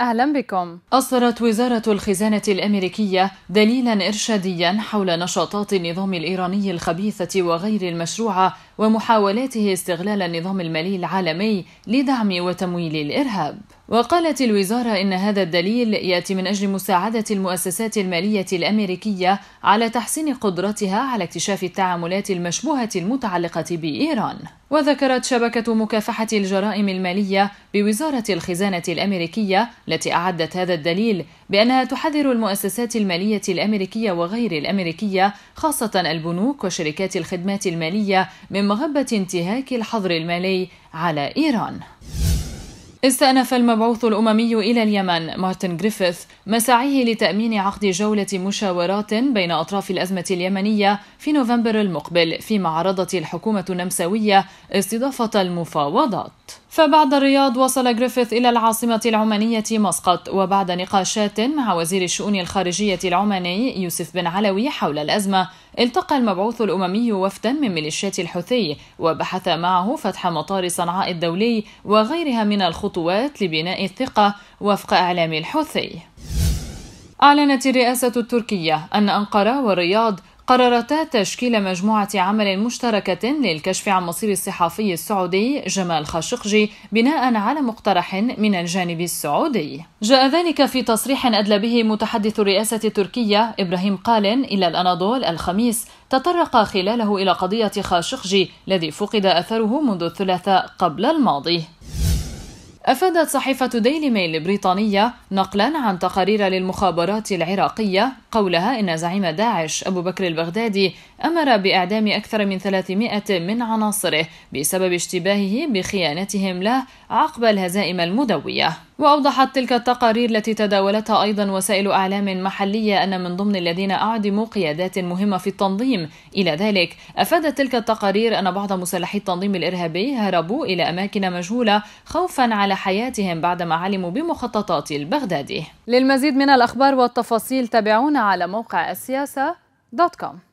أهلا بكم أصدرت وزارة الخزانة الأمريكية دليلا إرشاديا حول نشاطات النظام الإيراني الخبيثة وغير المشروعة ومحاولاته استغلال النظام المالي العالمي لدعم وتمويل الإرهاب وقالت الوزارة إن هذا الدليل يأتي من أجل مساعدة المؤسسات المالية الأمريكية على تحسين قدرتها على اكتشاف التعاملات المشبوهة المتعلقة بإيران وذكرت شبكة مكافحة الجرائم المالية بوزارة الخزانة الأمريكية التي أعدت هذا الدليل بأنها تحذر المؤسسات المالية الأمريكية وغير الأمريكية خاصة البنوك وشركات الخدمات المالية من من مهبة انتهاك الحظر المالي على إيران استأنف المبعوث الأممي إلى اليمن مارتن جريفيث مساعيه لتأمين عقد جولة مشاورات بين أطراف الأزمة اليمنية في نوفمبر المقبل فيما عرضت الحكومة النمساوية استضافة المفاوضات فبعد الرياض وصل جريفيث إلى العاصمة العمانية مسقط وبعد نقاشات مع وزير الشؤون الخارجية العماني يوسف بن علوي حول الأزمة التقى المبعوث الأممي وفدا من ميليشيات الحوثي وبحث معه فتح مطار صنعاء الدولي وغيرها من الخطوات لبناء الثقة وفق إعلام الحوثي أعلنت الرئاسة التركية أن أنقرة والرياض قررتا تشكيل مجموعة عمل مشتركة للكشف عن مصير الصحفي السعودي جمال خاشقجي بناء على مقترح من الجانب السعودي. جاء ذلك في تصريح أدلى به متحدث الرئاسة التركية إبراهيم قالن إلى الأناضول الخميس تطرق خلاله إلى قضية خاشقجي الذي فقد أثره منذ الثلاثاء قبل الماضي. أفادت صحيفة ديلي ميل البريطانية نقلا عن تقارير للمخابرات العراقية قولها إن زعيم داعش أبو بكر البغدادي أمر بإعدام أكثر من 300 من عناصره بسبب اشتباهه بخيانتهم له عقب الهزائم المدوية وأوضحت تلك التقارير التي تداولتها أيضا وسائل أعلام محلية أن من ضمن الذين أعدموا قيادات مهمة في التنظيم إلى ذلك أفادت تلك التقارير أن بعض مسلحي التنظيم الإرهابي هربوا إلى أماكن مجهولة خوفا على حياتهم بعدما علموا بمخططات البغدادي للمزيد من الأخبار والتفاصيل تابعونا على موقع السياسة دوت كوم